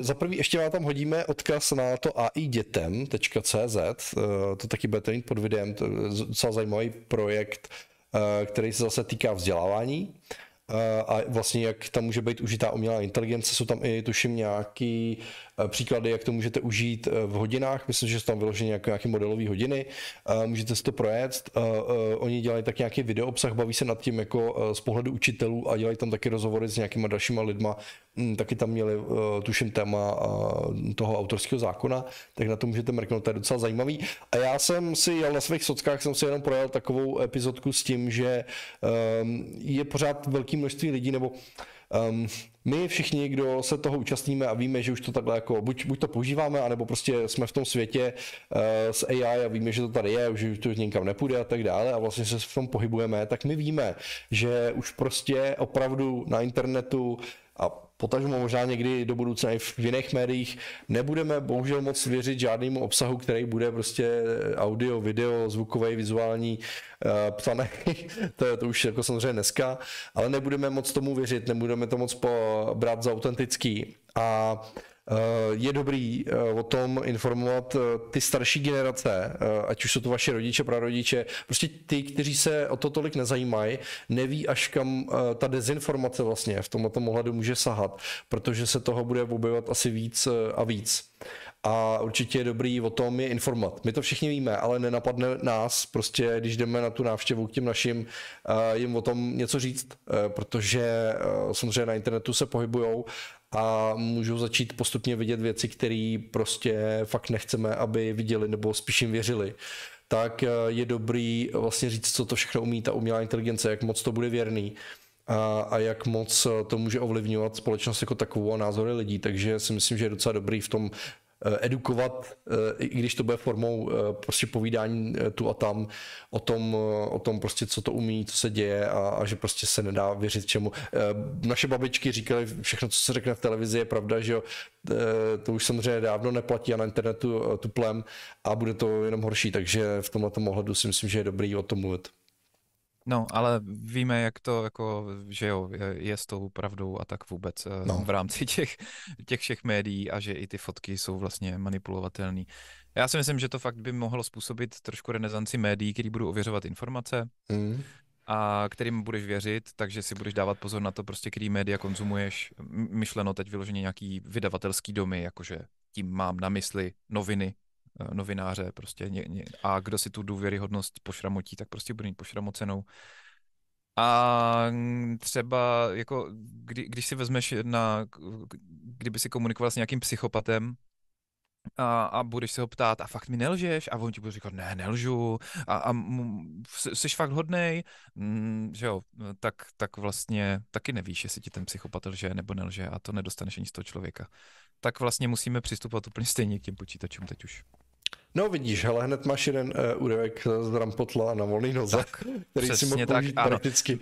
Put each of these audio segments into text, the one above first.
za prvý ještě vám tam hodíme odkaz na to aidětem.cz, eh, to taky budete mít pod videem, to je docela zajímavý projekt, eh, který se zase týká vzdělávání eh, a vlastně jak tam může být užitá umělá inteligence, jsou tam i tuším nějaký Eh, příklady, jak to můžete užít eh, v hodinách. Myslím, že jsou tam vyloženy jako nějaké modelové hodiny. Eh, můžete si to projet. Oni dělají tak nějaký video obsah, baví se nad tím jako z pohledu učitelů a dělají tam taky rozhovory s nějakýma dalšíma lidma. Mm, taky tam měli, tuším, téma toho autorského zákona, tak na to můžete mrknout, to je docela zajímavý. A já jsem si jel na svých sockách, jsem si jenom projel takovou epizodku s tím, že ehm, je pořád velké množství lidí, nebo um, my všichni, kdo se toho účastníme a víme, že už to takhle jako, buď, buď to používáme, anebo prostě jsme v tom světě uh, s AI a víme, že to tady je, že to někam nepůjde a tak dále a vlastně se v tom pohybujeme, tak my víme, že už prostě opravdu na internetu a potažmo možná někdy do budoucna i v jiných médiích, nebudeme bohužel moc věřit žádnému obsahu, který bude prostě eh, audio, video, zvukové, vizuální eh, ptaný, to, je to už jako samozřejmě dneska, ale nebudeme moc tomu věřit, nebudeme to moc po, brát za autentický a Eh, je dobrý eh, o tom informovat eh, ty starší generace, ať už jsou to vaše rodiče, prarodiče, prostě ty, kteří se o to tolik nezajímají, neví až kam ta dezinformace vlastně v tomto ohledu může sahat, protože se toho bude objevovat asi víc a víc. A určitě je dobrý o tom je informovat. My to všichni víme, ale nenapadne nás, prostě když jdeme na tu návštěvu k těm našim, jim o tom něco říct, protože samozřejmě na internetu se pohybujou a můžou začít postupně vidět věci, které prostě fakt nechceme, aby viděli nebo spíš jim věřili tak eh, je dobrý vlastně říct, co to všechno umí ta umělá inteligence, jak moc to bude věrný a, a jak moc to může ovlivňovat společnost jako takovou a názory lidí. Takže si myslím, že je docela dobrý v tom Eh, edukovat, eh, i když to bude formou eh, prostě povídání tu a tam o tom, o tom prostě, co to umí, co se děje a, a že prostě se nedá věřit čemu. Naše babičky říkaly, všechno, co se řekne v televizi, je pravda, že jo, to už samozřejmě dávno neplatí a na internetu tuplem a bude to jenom horší, takže v tomhle ohledu si myslím, že je dobrý o tom mluvit. No, ale víme, jak to jako, že jo, je s tou pravdou a tak vůbec eh, no. v rámci těch, těch všech médií a že i ty fotky jsou vlastně manipulovatelné. Já si myslím, že to fakt by mohlo způsobit trošku renesanci médií, který budou ověřovat informace mm. a kterým budeš věřit, takže si budeš dávat pozor na to, prostě který média konzumuješ. Myšleno teď vyloženě nějaký vydavatelský domy, jakože tím mám na mysli noviny, Eh, novináře prostě ně, ně, a kdo si tu důvěryhodnost pošramotí, tak prostě bude mít pošramocenou. A třeba jako, kdy, když si vezmeš na, kdyby si komunikoval s nějakým psychopatem, a, a budeš se ho ptát, a fakt mi nelžeš? A on ti bude říkat, ne, nelžu, a, a jsi fakt hodnej, mm, že jo, tak, tak vlastně taky nevíš, jestli ti ten psychopat lže nebo nelže a to nedostaneš ani z toho člověka. Tak vlastně musíme přistupovat úplně stejně k těm počítačům teď už. No vidíš, hele, hned máš jeden uh, úryvek z Rampotla na volný noze, tak, který si mohl použít ano. prakticky. Uh,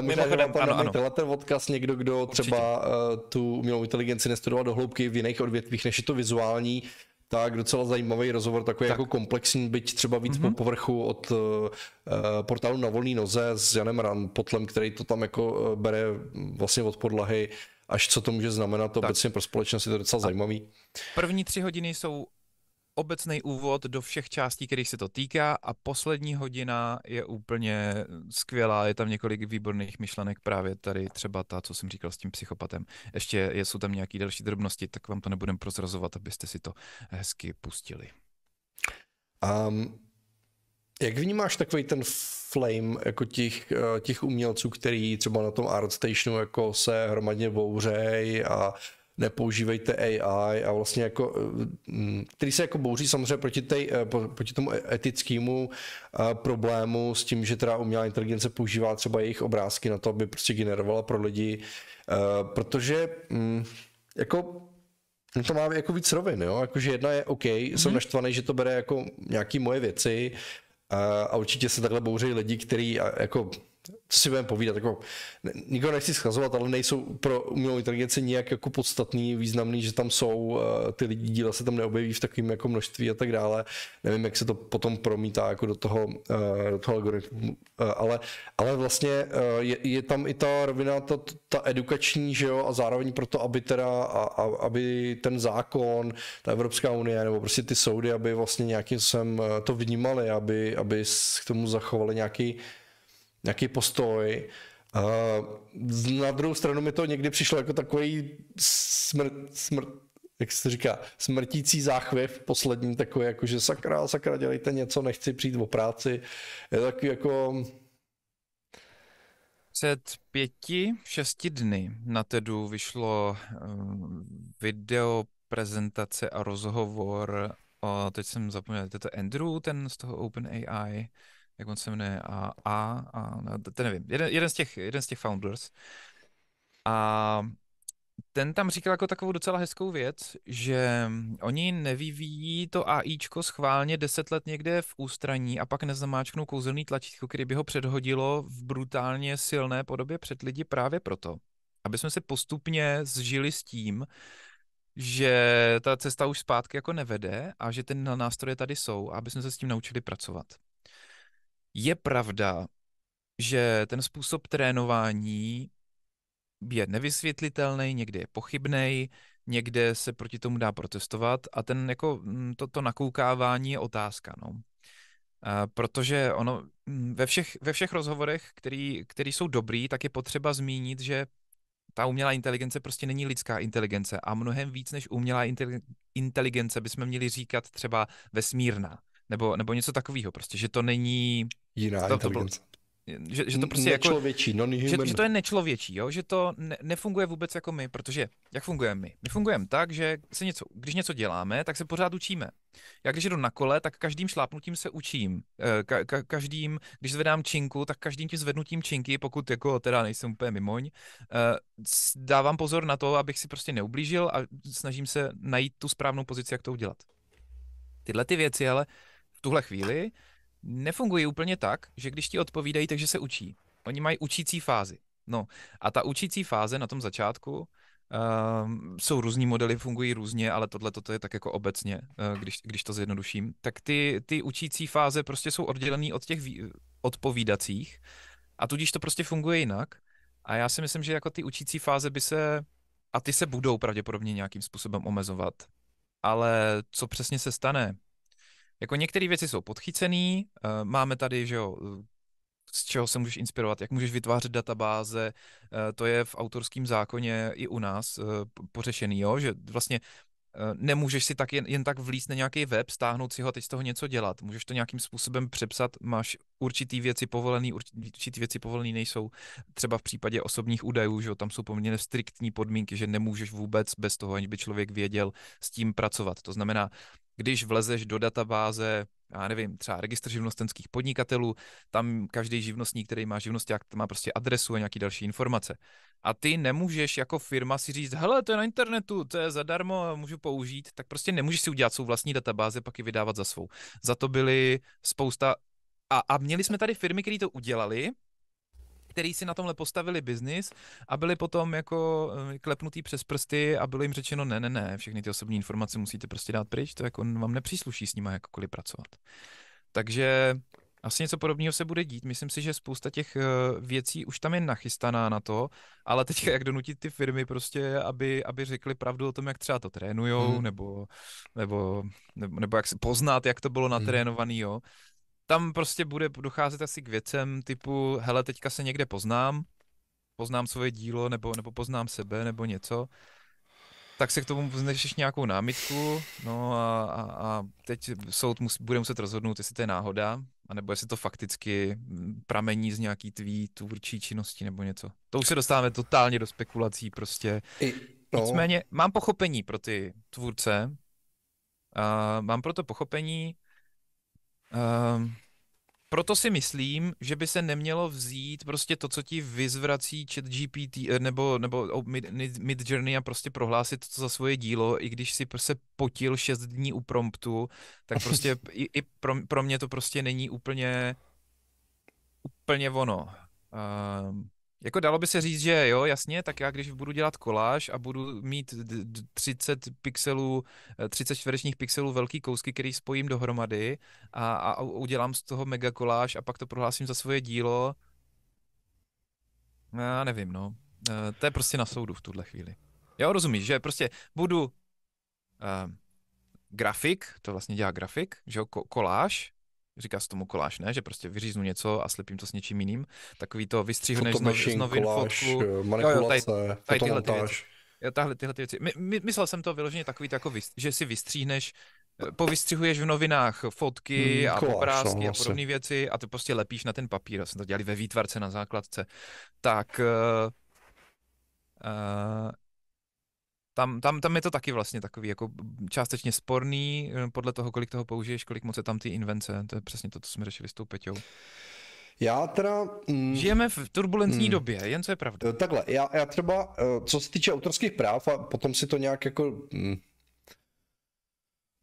Mimochodem, tam ano, ano. ten odkaz někdo, kdo Určitě. třeba uh, tu umělou inteligenci nestudoval do hloubky v jiných odvětvích, než je to vizuální, tak docela zajímavý rozhovor, takový tak. jako komplexní, byť třeba víc mm-hmm. po povrchu od uh, portálu na volný noze s Janem Rampotlem, který to tam jako uh, bere vlastně od podlahy, až co to může znamenat, to tak. obecně pro společnost je to docela zajímavý. První tři hodiny jsou obecný úvod do všech částí, kterých se to týká a poslední hodina je úplně skvělá, je tam několik výborných myšlenek, právě tady třeba ta, co jsem říkal s tím psychopatem. Ještě jsou tam nějaké další drobnosti, tak vám to nebudem prozrazovat, abyste si to hezky pustili. Um, jak vnímáš takový ten flame jako těch, eh, těch umělců, který třeba na tom Art Stationu jako se hromadně bouřej a uh, nepoužívejte AI a vlastně jako, eh, mm, který se jako bouří samozřejmě proti, tej, eh, proti tomu etickému eh, problému s tím, že teda umělá inteligence používá třeba jejich obrázky na to, aby prostě generovala pro lidi, protože mm, jako to má jako víc rovin, jo? Jakože jedna je OK, mm-hmm. jsem naštvaný, že to bere jako nějaký moje věci a, a určitě se takhle bouří lidi, kteří jako co si budeme povídat, jako, ne, nikoho nechci schazovat, ale nejsou pro umělou inteligenci nějak jako podstatný, významný, že tam jsou, eh, ty lidi díla se tam neobjeví v takovém jako množství a tak dále. Nevím, jak se to potom promítá jako do toho, eh, do toho algoritmu, eh, ale, ale vlastně je, je, tam i ta rovina, ta, ta edukační, že jo, a zároveň proto, aby teda, a, a, aby ten zákon, ta Evropská unie, nebo prostě ty soudy, aby vlastně nějakým způsobem to vnímali, aby, aby k tomu zachovali nějaký nějaký postoj. Uh, na druhou stranu mi to někdy přišlo jako takový smrt, smrt, jak se říká, smrtící záchvěv poslední takový, jako že sakra, sakra, dělejte něco, nechci přijít o práci. Je takový jako... Před pěti, šesti dny na TEDu vyšlo eh, video prezentace a rozhovor, o, teď jsem zapomněl, to je to Andrew, ten z toho OpenAI, jak on se jmenuje, a, a, a no, ten nevím, jeden, jeden, z těch, jeden z těch founders. A ten tam říkal jako takovou docela hezkou věc, že oni nevyvíjí to AIčko schválně 10 let někde v ústraní a pak nezamáčknou kouzelný tlačítko, který by ho předhodilo v brutálně silné podobě před lidi právě proto, aby jsme se postupně zžili s tím, že ta cesta už zpátky jako nevede a že ty nástroje tady jsou, aby jsme se s tím naučili pracovat. Je pravda, že ten způsob trénování je nevysvětlitelný, někdy je pochybný, někde se proti tomu dá protestovat a ten jako mm, to, to nakoukávání je otázka. No. A protože ono mm, ve všech, ve všech rozhovorech, který, který jsou dobrý, tak je potřeba zmínit, že ta umělá inteligence prostě není lidská inteligence a mnohem víc než umělá inteligence bychom měli říkat třeba vesmírná nebo, nebo něco takového prostě, že to není... Jiná to, to bylo, že, že to prostě jako, že, že to je nečlověčí, jo? že to ne, nefunguje vůbec jako my, protože jak fungujeme my? My fungujeme tak, že se něco, když něco děláme, tak se pořád učíme. Já když jdu na kole, tak každým šlápnutím se učím. Eh, ka, ka, každým, když zvedám činku, tak každým tím zvednutím činky, pokud jako teda nejsem úplně mimoň, eh, dávám pozor na to, abych si prostě neublížil a snažím se najít tu správnou pozici, jak to udělat. Tyhle ty věci, ale tuhle chvíli nefungují úplně tak, že když ti odpovídají, takže se učí. Oni mají učící fázi. No a ta učící fáze na tom začátku Um, jsou různí modely, fungují různě, ale tohle toto je tak jako obecně, eh, když, když to zjednoduším. Tak ty, ty učící fáze prostě jsou oddělené od těch odpovídacích a tudíž to prostě funguje jinak. A já si myslím, že jako ty učící fáze by se, a ty se budou pravděpodobně nějakým způsobem omezovat. Ale co přesně se stane, jako některé věci jsou podchycené, eh, máme tady, že jo, eh, z čeho se můžeš inspirovat, jak můžeš vytvářet databáze, eh, to je v autorském zákoně i u nás pořešený, jo? že vlastně nemůžeš si tak jen, jen tak vlíst na nějaký web, stáhnout si ho a teď z toho něco dělat. Můžeš to nějakým způsobem přepsat, máš určitý věci povolený, určitý věci povolený nejsou. Třeba v případě osobních údajů, že tam jsou poměrně striktní podmínky, že nemůžeš vůbec bez toho, aniž by člověk věděl, s tím pracovat. To znamená, když vlezeš do databáze já nevím, třeba registr živnostenských podnikatelů, tam každý živnostník, který má živnost, jak má prostě adresu a nějaký další informace. A ty nemůžeš jako firma si říct, hele, to je na internetu, to je zadarmo, můžu použít, tak prostě nemůžeš si udělat svou vlastní databázi, pak ji vydávat za svou. Za to byly spousta a, a měli jsme tady firmy, které to udělali, který si na tomhle postavili biznis a byli potom jako eh, klepnutý přes prsty a bylo jim řečeno ne, ne, ne, všechny ty osobní informace musíte prostě dát pryč, to jako vám nepřísluší s nima jakkoliv pracovat. Takže asi něco podobného se bude dít. Myslím si, že spousta těch eh, věcí už tam je nachystaná na to, ale teď jak donutit ty firmy prostě, aby, aby řekli pravdu o tom, jak třeba to trénujou, hmm. nebo, nebo, nebo, nebo jak se poznat, jak to bylo mhm. natrénovaný, jo tam prostě bude docházet asi k věcem typu, hele, teďka se někde poznám, poznám svoje dílo, nebo, nebo poznám sebe, nebo něco, tak se k tomu vzneseš nějakou námitku, no a, a, a teď soud mus, bude muset rozhodnout, jestli to je náhoda, anebo jestli to fakticky mm, pramení z nějaký tvý tvůrčí činnosti nebo něco. To už se dostáváme totálně do spekulací prostě. I, no. Nicméně mám pochopení pro ty tvůrce, a mám proto pochopení, Um, proto si myslím, že by se nemělo vzít prostě to, co ti vyzvrací chat GPT eh, nebo, nebo mid, mid Journey a prostě prohlásit to za svoje dílo, i když si se prostě potil šest dní u promptu, tak prostě i, i pro, pro mě to prostě není úplně úplně ono. Um, jako dalo by se říct, že jo, jasně, tak já když budu dělat koláž a budu mít 30 pixelů, 30 eh, čtverečních pixelů velký kousky, který spojím dohromady a, a udělám z toho mega koláž a pak to prohlásím za svoje dílo, já nevím, no. Eh, to je prostě na soudu v tuhle chvíli. Já rozumíš, že prostě budu uh, grafik, to vlastně dělá grafik, že jo, koláž, říká se tomu koláž, ne? Že prostě vyříznu něco a slepím to s něčím jiným. Takový to vystříhneš z novin koláž, fotku. Manipulace, jo, jo, tady, taj, tyhle ty věci. Jo, tahle, tyhle ty věci. My, my, myslel jsem to vyloženě takový, to jako, že si vystříhneš, eh, povystřihuješ v novinách fotky hmm, a koláž, obrázky no, a podobné věci a ty prostě lepíš na ten papír. Já jsem to dělali ve výtvarce na základce. Tak uh, uh, tam, tam, tam je to taky vlastně takový jako částečně sporný eh, podle toho, kolik toho použiješ, kolik moc je tam ty invence. To je přesně to, co jsme řešili s tou Peťou. Já teda... Mm, Žijeme v turbulentní mm, době, jen co je pravda. Eh, takhle, já, já třeba, eh, co se týče autorských práv, a potom si to nějak jako... Mm,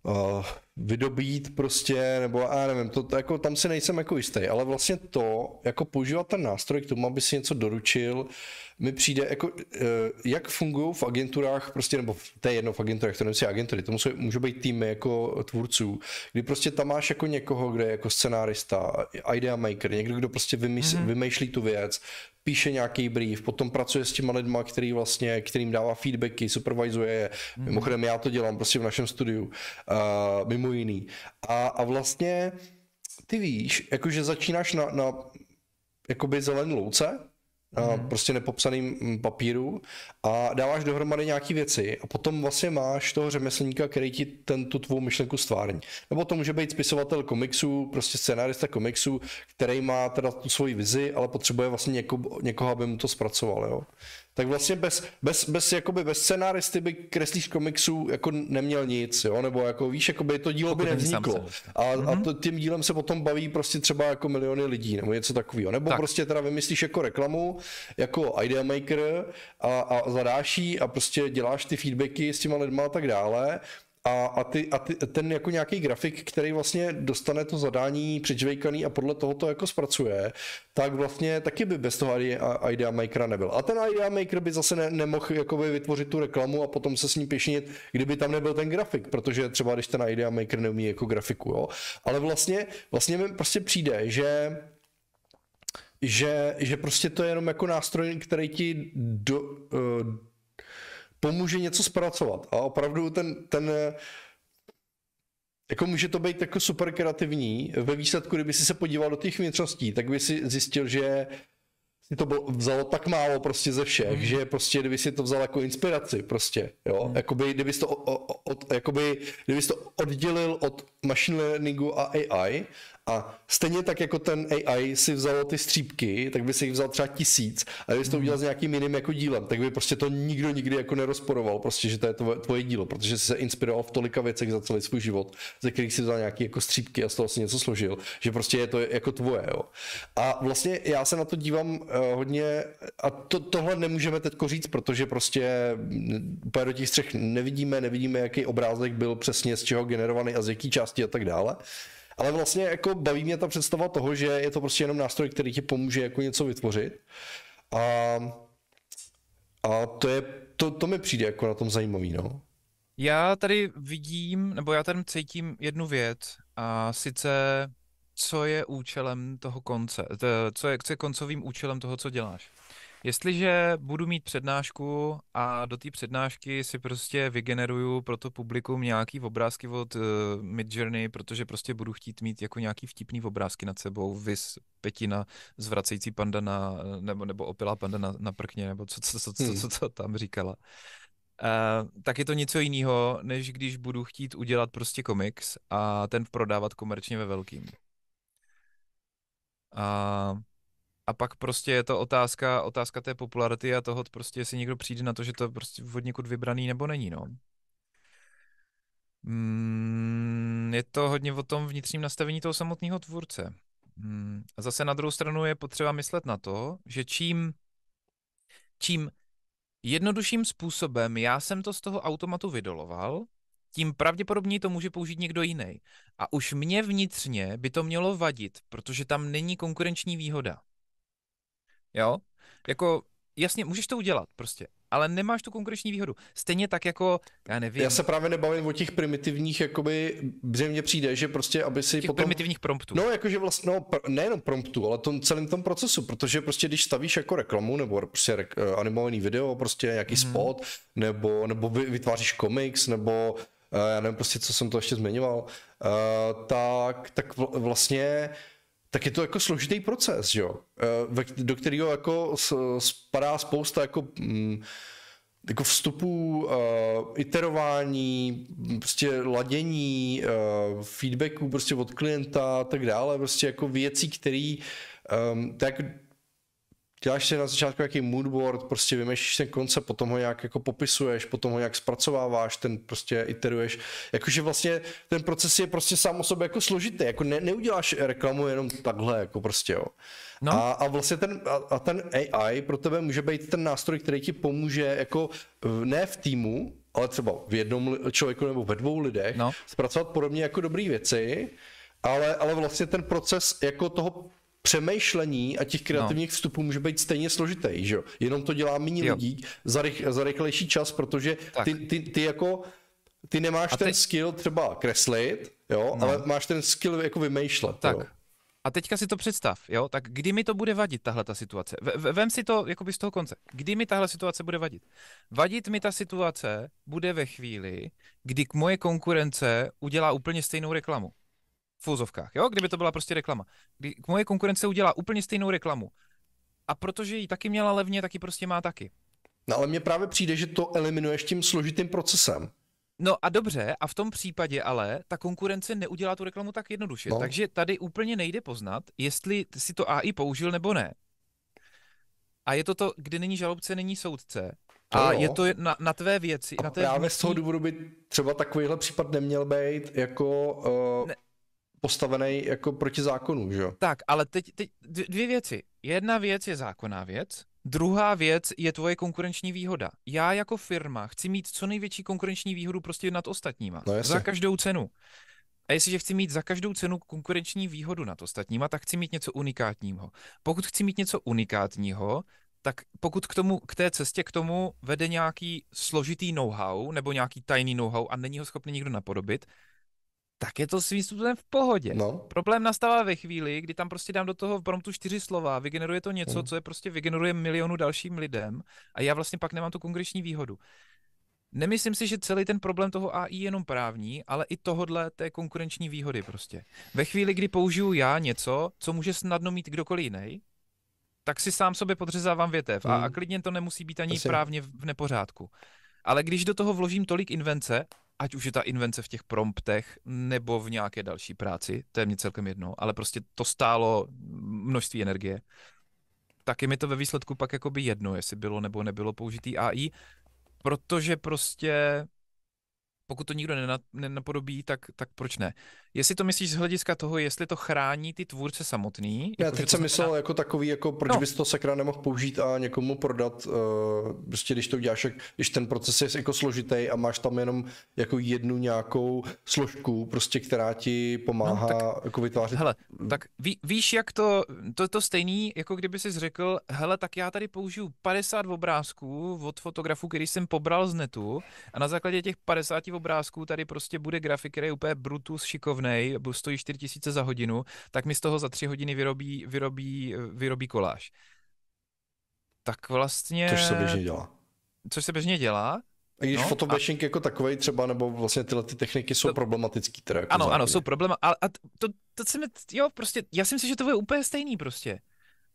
uh, vydobít prostě, nebo já nevím, to, to, jako, tam si nejsem jako jistý, ale vlastně to, jako používat ten nástroj k tomu, aby si něco doručil, mi přijde, jako, eh, jak fungují v agenturách, prostě, nebo to je jedno v agenturách, to nemusí agentury, to musí, můžou být týmy jako tvůrců, kdy prostě tam máš jako někoho, kde je jako scenárista, idea maker, někdo, kdo prostě vymysl, mm-hmm. vymýšlí tu věc, píše nějaký brief, potom pracuje s těma lidma, který vlastně, kterým dává feedbacky, supervizuje je. Mm-hmm. Mimochodem já to dělám prostě v našem studiu. Uh, mimo nebo jiný. A, a vlastně ty víš, jakože začínáš na, na jakoby zelený louce, na hmm. prostě nepopsaným papíru a dáváš dohromady nějaký věci a potom vlastně máš toho řemeslníka, který ti ten, tu tvou myšlenku stvární. Nebo to může být spisovatel komiksů, prostě scenárista komiksů, který má teda tu svoji vizi, ale potřebuje vlastně něko, někoho, aby mu to zpracoval, jo tak vlastně bez, bez, bez, jakoby bez scenáristy by kreslíš komiksů jako neměl nic, jo, nebo jako víš, jakoby to dílo by nevzniklo. A, a mhm. to, tím dílem se potom baví prostě třeba jako miliony lidí, nebo něco takového. Nebo tak. prostě teda vymyslíš jako reklamu, jako idea maker a, a zadáš a prostě děláš ty feedbacky s těma lidma a tak dále a, a, ty, a ty, ten jako nějaký grafik, který vlastně dostane to zadání předžvejkaný a podle toho to jako zpracuje, tak vlastně taky by bez toho idea, makera nebyl. A ten idea maker by zase ne, nemohl jakoby vytvořit tu reklamu a potom se s ní pěšnit, kdyby tam nebyl ten grafik, protože třeba když ten idea maker neumí jako grafiku, jo. Ale vlastně, vlastně mi prostě přijde, že že, že prostě to je jenom jako nástroj, který ti do, uh, pomůže něco zpracovat. A opravdu ten, ten jako může to být jako super kreativní. Ve výsledku, kdyby si se podíval do těch vnitřností, tak by si zjistil, že si to bylo, vzalo tak málo prostě ze všech, mm. že prostě kdyby si to vzal jako inspiraci prostě, jo, mm. jakoby kdyby to, o, od, jakoby, kdyby to oddělil od machine learningu a AI a stejně tak jako ten AI si vzal ty střípky, tak by si jich vzal třeba tisíc a kdyby to mhm. udělal s nějakým jiným jako dílem, tak by prostě to nikdo nikdy jako nerozporoval, prostě, že to je tvoje, tvoje dílo, protože jsi se inspiroval v tolika věcech za celý svůj život, ze kterých si vzal nějaký jako střípky a z toho si něco složil, že prostě je to jako tvoje, jo. A vlastně já se na to dívám uh, hodně, a to, tohle nemůžeme teď říct, protože prostě mm, úplně do těch střech nevidíme, nevidíme, jaký obrázek byl přesně z čeho generovaný a z jaký části a tak dále ale vlastně jako baví mě ta představa toho, že je to prostě jenom nástroj, který ti pomůže jako něco vytvořit. A, a to, je, to, to mi přijde jako na tom zajímavý, no. Já tady vidím, nebo já tady cítím jednu věc, a sice co je účelem toho konce, co je, co je koncovým účelem toho, co děláš. Jestliže budu mít přednášku a do té přednášky si prostě vygeneruju pro to publikum nějaký obrázky od uh, Midjourney, protože prostě budu chtít mít jako nějaký vtipný obrázky nad sebou, vys petina zvracející panda na, eh, nebo, nebo opilá panda na, na prkně, nebo co, co, co, co, hmm. co, co tam říkala. Uh, tak je to něco jiného, než když budu chtít udělat prostě komiks a ten prodávat komerčně ve velkým. A uh, a pak prostě je to otázka, otázka té popularity a toho prostě, jestli někdo přijde na to, že to prostě od někud vybraný nebo není, no. Mm, je to hodně o tom vnitřním nastavení toho samotného tvůrce. Mm, a zase na druhou stranu je potřeba myslet na to, že čím, čím jednodušším způsobem já jsem to z toho automatu vydoloval, tím pravděpodobně to může použít někdo jiný. A už mě vnitřně by to mělo vadit, protože tam není konkurenční výhoda. Jo? Jako, jasně, můžeš to udělat prostě, ale nemáš tu konkurenční výhodu. Stejně tak jako, já nevím. Já se právě nebavím o těch primitivních, jakoby, že mně přijde, že prostě, aby si těch potom... primitivních promptů. No, jakože vlastně, no, pr- nejenom promptů, ale tom celém tom procesu, protože prostě, když stavíš jako reklamu, nebo prostě re- eh, animovaný video, prostě nějaký hmm. spot, nebo, nebo vytváříš komiks, nebo eh, já nevím prostě, co jsem to ještě zmiňoval, eh, tak, tak vlastně tak je to jako složitý proces, jo, eh, do kterého jako spadá spousta jako, mm, jako vstupů, eh, iterování, prostě ladění, eh, feedbacku prostě od klienta a tak dále, prostě jako věcí, které ehm, tak děláš si na začátku jaký moodboard, prostě vymešíš ten koncept, potom ho nějak jako popisuješ, potom ho nějak zpracováváš, ten prostě iteruješ. Jakože vlastně ten proces je prostě sám o sobě jako složitý, jako ne, neuděláš reklamu jenom takhle, jako prostě jo. No. A, a vlastně ten, a, a ten AI pro tebe může být ten nástroj, který ti pomůže jako v ne v týmu, ale třeba v jednom člověku nebo ve dvou lidech, no. zpracovat podobně jako dobré věci, ale, ale vlastně ten proces jako toho přemýšlení a těch kreativních no. vstupů může být stejně složitý, že jo? Jenom to dělá méně jo. lidí za, rych, za rychlejší čas, protože ty, ty, ty jako ty nemáš a ten teď... skill třeba kreslit, jo, no. ale máš ten skill jako vymýšlet. Tak. Jo? A teďka si to představ, jo, tak kdy mi to bude vadit, tahle ta situace? V- vem si to jakoby z toho konce. Kdy mi tahle situace bude vadit? Vadit mi ta situace bude ve chvíli, kdy k moje konkurence udělá úplně stejnou reklamu v fouzovkách, jo? kdyby to byla prostě reklama. Kdy moje konkurence udělá úplně stejnou reklamu. A protože ji taky měla levně, taky prostě má taky. No ale mně právě přijde, že to eliminuješ tím složitým procesem. No a dobře, a v tom případě ale ta konkurence neudělá tu reklamu tak jednoduše. No. Takže tady úplně nejde poznat, jestli si to AI použil nebo ne. A je to to, kde není žalobce, není soudce. a jo. je to na, na tvé věci. A na té právě věcí... z toho důvodu by třeba takovýhle případ neměl být jako... Uh... Ne, postavený jako proti zákonu, že jo? Tak, ale teď, teď dvě věci. Jedna věc je zákonná věc, Druhá věc je tvoje konkurenční výhoda. Já jako firma chci mít co největší konkurenční výhodu prostě nad ostatníma. No za každou cenu. A jestliže chci mít za každou cenu konkurenční výhodu nad ostatníma, tak chci mít něco unikátního. Pokud chci mít něco unikátního, tak pokud k, tomu, k té cestě k tomu vede nějaký složitý know-how nebo nějaký tajný know-how a není ho schopný nikdo napodobit, tak je to svým způsobem v pohodě. No. Problém nastává ve chvíli, kdy tam prostě dám do toho v promptu čtyři slova, vygeneruje to něco, mm. co je prostě vygeneruje milionu dalším lidem a já vlastně pak nemám tu kongresní výhodu. Nemyslím si, že celý ten problém toho AI je jenom právní, ale i tohodle té konkurenční výhody prostě. Ve chvíli, kdy použiju já něco, co může snadno mít kdokoliv jiný, tak si sám sobě podřezávám větev hmm. a, a hmm. klidně to nemusí být ani Asi. právně v nepořádku. Ale když do toho vložím tolik invence, ať už je ta invence v těch promptech nebo v nějaké další práci, to je mě celkem jedno, ale prostě to stálo množství energie. Tak je mi to ve výsledku pak jakoby jedno, jestli bylo nebo nebylo použitý AI, protože prostě pokud to nikdo nenapodobí, tak, tak proč ne? jestli to myslíš z hlediska toho, jestli to chrání ty tvůrce samotný. Já jako, teď jsem myslel znamená... jako takový, jako proč no. bys to sakra nemohl použít a někomu prodat, uh, prostě když to uděláš, jak, když ten proces je jako složitý a máš tam jenom jako jednu nějakou složku, prostě která ti pomáhá no, tak, jako vytvářet. Hele, tak ví, víš, jak to, to, to stejný, jako kdyby jsi řekl, hele, tak já tady použiju 50 obrázků od fotografu, který jsem pobral z netu a na základě těch 50 obrázků tady prostě bude grafik, který je úplně brutus šikovný šikovnej, stojí 4000 za hodinu, tak mi z toho za tři hodiny vyrobí, vyrobí, vyrobí koláž. Tak vlastně... Což se běžně dělá. Což se běžně dělá, a když no, fotobashing a... jako takový třeba, nebo vlastně tyhle ty techniky jsou to... problematický teda. Jako ano, zároveň. ano, jsou problema, A, a to, to, to se mi, jo, prostě, já si myslím, že to bude úplně stejný prostě.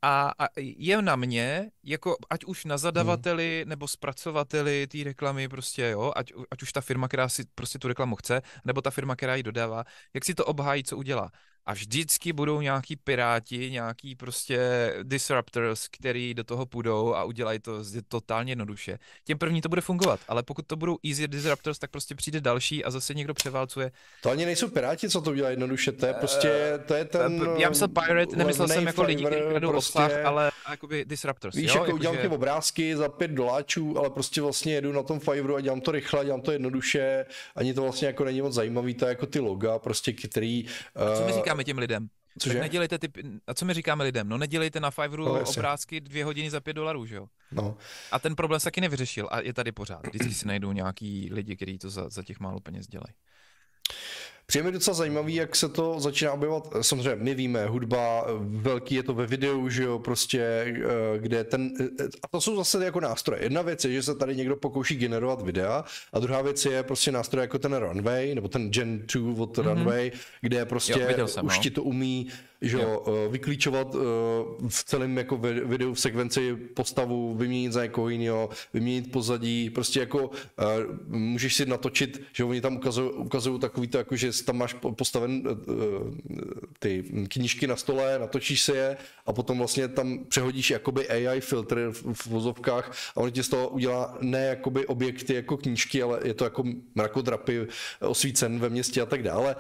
A, a je na mě, jako ať už na hmm. zadavateli hmm. nebo zpracovateli té reklamy, prostě jo, ať, ať už ta firma, která si prostě tu reklamu chce, nebo ta firma, která ji dodává, jak si to obhájí, co udělá a vždycky budou nějaký piráti, nějaký prostě disruptors, který do toho půjdou a udělají to totálně jednoduše. Těm první to bude fungovat, ale pokud to budou easy disruptors, tak prostě přijde další a zase někdo převálcuje. To ani nejsou piráti, co to udělá jednoduše, to je eh, prostě, to je ten... Já myslel eh, pirate, nemyslel jsem jako lidi, kteří kradou prostě... obsah, ale jakoby disruptors. Víš, jo? jako, jako udělám že... ty obrázky za pět doláčů, ale prostě vlastně jedu na tom Fiverru a dělám to rychle, dělám to jednoduše, ani to vlastně jako není moc zajímavý, to je jako ty loga prostě, který... Uh... co mi eh, říká říkáme těm lidem? Cože? Nedělejte ty, a co my říkáme lidem? No nedělejte na Fiverru no, obrázky dvě hodiny za pět dolarů, že jo? No. A ten problém se taky nevyřešil a je tady pořád. Vždycky si najdou nějaký lidi, kteří to za, za těch málo peněz dělají. Přijeme docela zajímavý, jak se to začíná objevovat. Samozřejmě, my víme, hudba, velký je to ve videu, že jo, prostě, eh, kde ten. Eh, a to jsou zase jako nástroje. Jedna věc je, že se tady někdo pokouší generovat videa, a druhá věc je prostě nástroj jako ten Runway, nebo ten Gen 2 od mm-hmm. Runway, kde prostě jo, jsem, už no. ti to umí že jo, eh, vyklíčovat eh, v celém jako videu v sekvenci postavu, vyměnit za někoho jiného, vyměnit pozadí, prostě jako eh, můžeš si natočit, že oni tam ukazují, ukazují takový to, jako, že tam máš postaven ty knížky na stole, natočíš se je a potom vlastně tam přehodíš jakoby AI filtry v vozovkách a on ti z toho udělá ne jakoby objekty jako knížky, ale je to jako mrakodrapy osvícen ve městě a tak dále.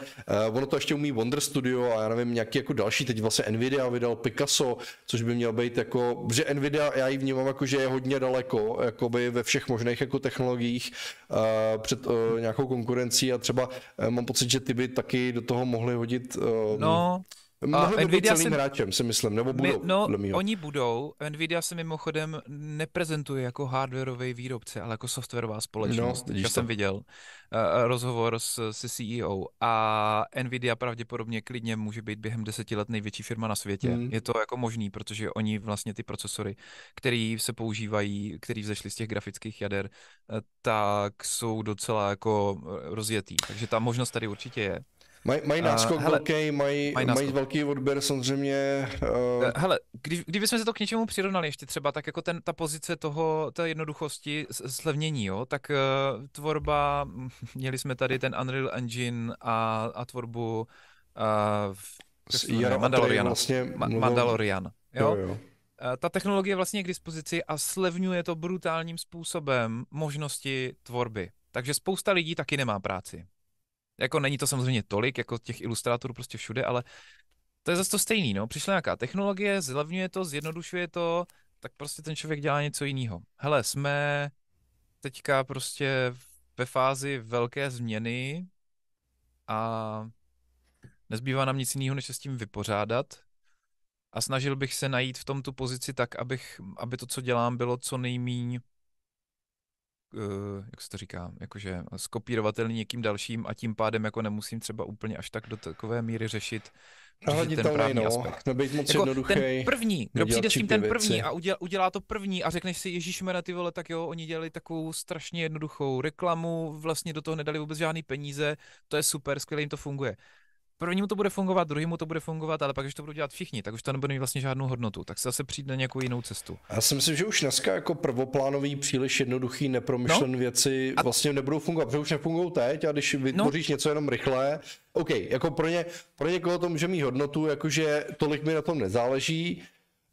Ono to ještě umí Wonder Studio a já nevím, nějaký jako další další, teď vlastně Nvidia vydal Picasso, což by měl být jako, že Nvidia, já ji vnímám jako, že je hodně daleko, jakoby ve všech možných jako technologiích uh, před uh, nějakou konkurencí a třeba uh, mám pocit, že ty by taky do toho mohli hodit... Uh, no, Mnohem a Nvidia celým si... hráčem, si myslím, nebo budou. My, no, oni budou. Nvidia se mimochodem neprezentuje jako hardwareový výrobce, ale jako softwarová společnost. No, Já jsem viděl uh, rozhovor s, s CEO a Nvidia pravděpodobně klidně může být během deseti let největší firma na světě. Hmm. Je to jako možný, protože oni vlastně ty procesory, které se používají, které vzešly z těch grafických jader, eh, tak jsou docela jako eh, rozjetý. Takže ta možnost tady určitě je. Maj, mají eh, náskok uh, velký, mají, mají, náskok. mají velký odběr samozřejmě. Uh... Hele, když, kdybychom se to k něčemu přirovnali ještě třeba, tak jako ten, ta pozice toho, té jednoduchosti slevnění, jo, tak uh, tvorba, měli jsme tady ten Unreal Engine a, a tvorbu uh, s Jaro Mandalorian. Vlastně mluvil... Mandalorian. Jo? Jo, jo. Ta technologie je vlastně k dispozici a slevňuje to brutálním způsobem možnosti tvorby. Takže spousta lidí taky nemá práci. Jako není to samozřejmě tolik, jako těch ilustrátorů prostě všude, ale to je zase to stejný, no. Přišla nějaká technologie, zlevňuje to, zjednodušuje to, tak prostě ten člověk dělá něco jiného. Hele, jsme teďka prostě ve fázi velké změny a nezbývá nám nic jiného, než se s tím vypořádat. A snažil bych se najít v tom tu pozici tak, abych, aby to, co dělám, bylo co nejméně. Eh, jak se to říká, jakože skopírovatelný někým dalším a tím pádem jako nemusím třeba úplně až tak do takové míry řešit řešit ten právní no, aspekt. Nebejt moc jako ten první, kdo přijde s tím ten první věci. a udělá, udělá, to první a řekneš si, Ježíš na ty vole, tak jo, oni dělali takovou strašně jednoduchou reklamu, vlastně do toho nedali vůbec žádný peníze, to je super, skvěle jim to funguje. Prvnímu to bude fungovat, druhému to bude fungovat, ale pak, když to budou dělat všichni, tak už to nebude mít vlastně žádnou hodnotu, tak se zase přijde na nějakou jinou cestu. Já si myslím, že už dneska jako prvoplánový, příliš jednoduchý, nepromyšlen no? věci a... vlastně nebudou fungovat, protože už nefungují teď a když vytvoříš no? něco jenom rychle, OK, jako pro, ně, pro někoho to může mít hodnotu, jakože tolik mi na tom nezáleží,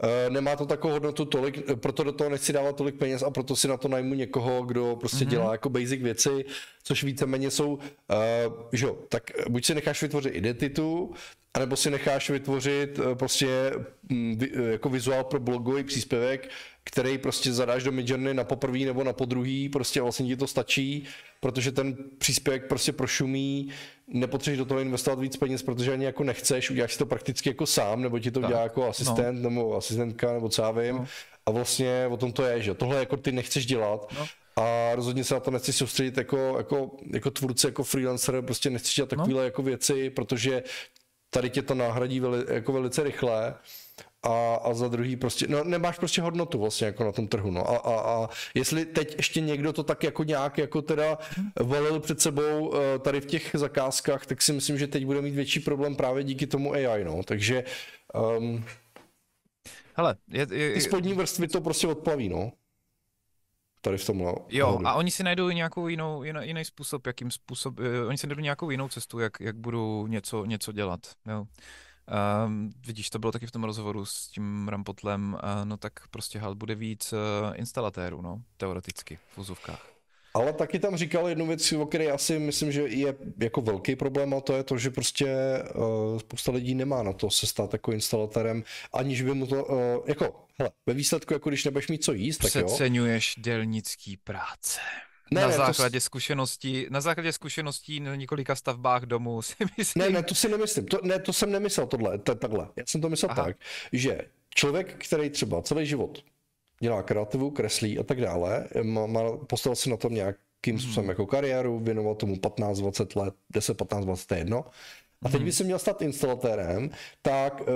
Eh, nemá to takovou hodnotu tolik, eh, proto do toho nechci dávat tolik peněz a proto si na to najmu někoho, kdo prostě mm-hmm. dělá jako basic věci, což víceméně jsou, uh, že jo, tak buď si necháš vytvořit identitu, anebo si necháš vytvořit uh, prostě um, jako vizuál pro blogový příspěvek, který prostě zadáš do Midjourney na poprvý nebo na podruhý, prostě vlastně ti to stačí, protože ten příspěvek prostě prošumí nepotřebuješ do toho investovat víc peněz, protože ani jako nechceš, uděláš si to prakticky jako sám, nebo ti to tak. udělá jako no. asistent, no. nebo asistentka, nebo co já vím. No. A vlastně o tom to je, že tohle jako ty nechceš dělat. No. A rozhodně se na to nechci soustředit jako, jako, jako tvůrce, jako freelancer, prostě nechci dělat takovéhle no. jako věci, protože tady tě to nahradí veli, jako velice rychle a, a za druhý prostě, no nemáš prostě hodnotu vlastně jako na tom trhu, no a, a, a jestli teď ještě někdo to tak jako nějak jako teda valil před sebou eh, tady v těch zakázkách, tak si myslím, že teď bude mít větší problém právě díky tomu AI, no, takže um, Hele, je, je, ty spodní vrstvy to prostě odplaví, no tady v tomhle. Jo, hodu. a oni si najdou nějakou jinou, jiný, jiný způsob, jakým způsob, uh, oni si najdou nějakou jinou cestu, jak, jak budou něco, něco dělat. Jo. Uh, vidíš, to bylo taky v tom rozhovoru s tím Rampotlem, uh, no tak prostě hal bude víc uh, instalatérů, no, teoreticky, v úzovkách. Ale taky tam říkal jednu věc, o které asi myslím, že je jako velký problém, a to je to, že prostě uh, spousta lidí nemá na to se stát jako instalatérem, aniž by mu to, uh, jako, hele, ve výsledku, jako když nebudeš mít co jíst, tak jo. Přeceňuješ dělnický práce. Ne, na ne, základě to... zkušeností, na základě zkušeností na několika stavbách domů si myslím. Ne, ne, to si nemyslím, to, ne, to jsem nemyslel tohle, to, takhle. Já jsem to myslel Aha. tak, že člověk, který třeba celý život dělá kreativu, kreslí a tak dále, má, má postavil si na tom nějakým hmm. způsobem hmm. jako kariéru, věnoval tomu 15-20 let, 10, 15, 20, jedno. A teď hmm. by se měl stát instalatérem, tak uh,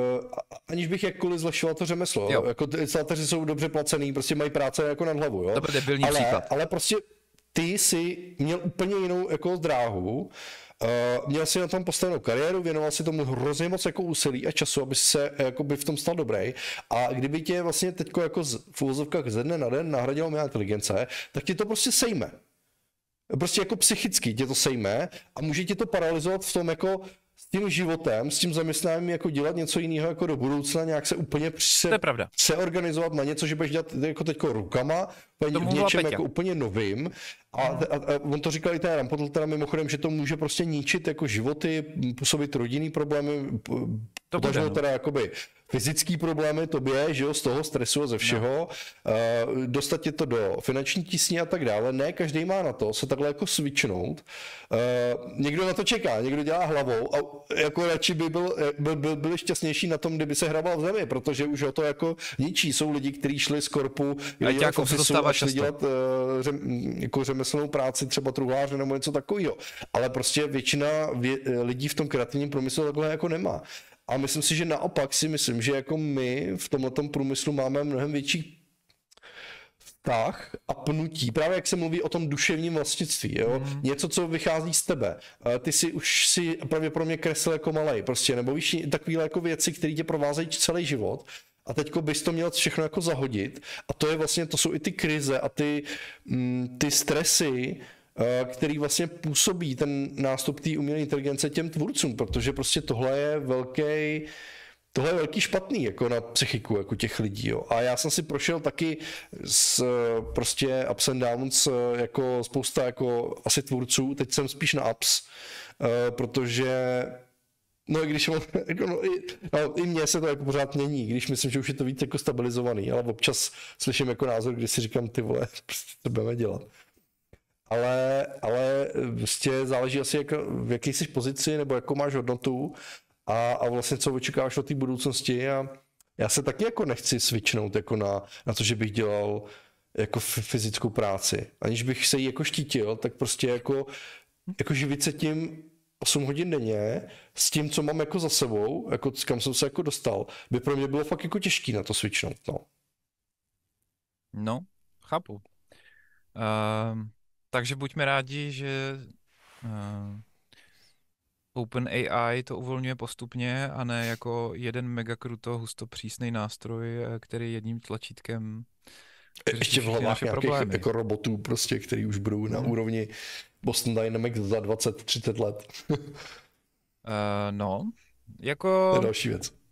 aniž bych jakkoliv zlehčoval to řemeslo. Jo. Jako instalatéři jsou dobře placený, prostě mají práce jako na hlavu. Jo? To byl ale, případ. Ale prostě ty si měl úplně jinou jako dráhu, Uh, měl si na tom postavenou kariéru, věnoval si tomu hrozně moc jako úsilí a času, aby se jako by v tom stal dobrý. A kdyby tě vlastně teď jako z, v úvozovkách ze dne na den nahradila umělá inteligence, tak ti to prostě sejme. Prostě jako psychicky tě to sejme a může tě to paralizovat v tom jako s tím životem, s tím zaměstnáním jako dělat něco jiného jako do budoucna, nějak se úplně pře- to je pravda. přeorganizovat na něco, že budeš dělat jako teďko rukama, v něčem jako úplně novým a, a, a on to říkal i ten Rampotl, teda mimochodem, že to může prostě ničit jako životy, působit rodinný problémy, to bude, no. teda jakoby fyzický problémy tobě, že jo, z toho stresu a ze no. všeho, no. uh, dostat tě to do finanční tisní a tak dále. Ne, každý má na to se takhle jako svičnout. Uh, někdo na to čeká, někdo dělá hlavou a jako radši by byl, e, by, by, byli šťastnější na tom, kdyby se hrabal v zemi, protože už o to jako ničí. Jsou lidi, kteří šli z korpu, a jako se to stává často. dělat uh, řem, jako řem, kreslenou práci, třeba truhláře nebo něco takového. Ale prostě většina vě- lidí v tom kreativním průmyslu takhle jako nemá. A myslím si, že naopak si myslím, že jako my v tomto průmyslu máme mnohem větší vztah a pnutí. Právě jak se mluví o tom duševním vlastnictví, jo? Mm. Něco, co vychází z tebe. Eh, ty si už si právě pro mě kresl jako malej, prostě, nebo víš, takovýhle jako věci, které tě provázejí celý život a teď bys to měl všechno jako zahodit a to je vlastně, to jsou i ty krize a ty, mm, ty stresy, eh, který vlastně působí ten nástup té umělé inteligence těm tvůrcům, protože prostě tohle je velký, tohle je velký špatný jako na psychiku jako těch lidí. Jo. A já jsem si prošel taky s eh, prostě ups and downs eh, jako spousta jako asi tvůrců, teď jsem spíš na ups, protože No i když on, jako no, i, no, i mně se to jako pořád mění, když myslím, že už je to víc jako stabilizovaný, ale občas slyším jako názor, kdy si říkám, ty vole, prostě to budeme dělat. Ale, ale vlastně záleží asi, jak, v jaké jsi pozici nebo jakou máš hodnotu a, a vlastně co očekáváš od té budoucnosti a já se taky jako nechci svičnout jako na, na to, že bych dělal jako fyzickou práci. Aniž bych se jí jako štítil, tak prostě jako, jako živit se tím 8 hodin denně s tím, co mám jako za sebou, jako kam jsem se jako dostal, by pro mě bylo fakt jako těžký na to switchnout, no. No, chápu. Uh, takže buďme rádi, že uh, OpenAI to uvolňuje postupně a ne jako jeden mega kruto husto přísný nástroj, eh, který jedním tlačítkem e, ještě v hlavách nějakých problémy. jako robotů, prostě, který už budou na hmm. úrovni Boston Dynamics za 20-30 let. uh, no, jako... To je další věc.